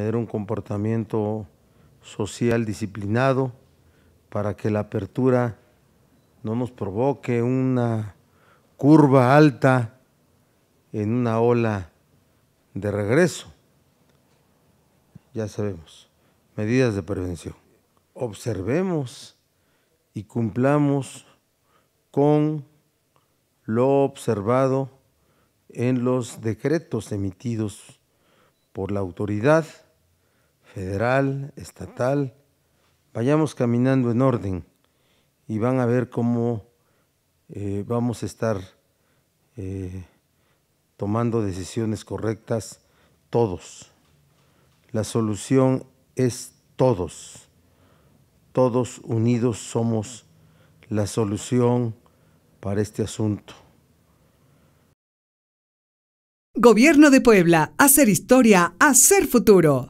tener un comportamiento social disciplinado para que la apertura no nos provoque una curva alta en una ola de regreso. Ya sabemos, medidas de prevención. Observemos y cumplamos con lo observado en los decretos emitidos por la autoridad federal, estatal, vayamos caminando en orden y van a ver cómo eh, vamos a estar eh, tomando decisiones correctas todos. La solución es todos. Todos unidos somos la solución para este asunto. Gobierno de Puebla, hacer historia, hacer futuro.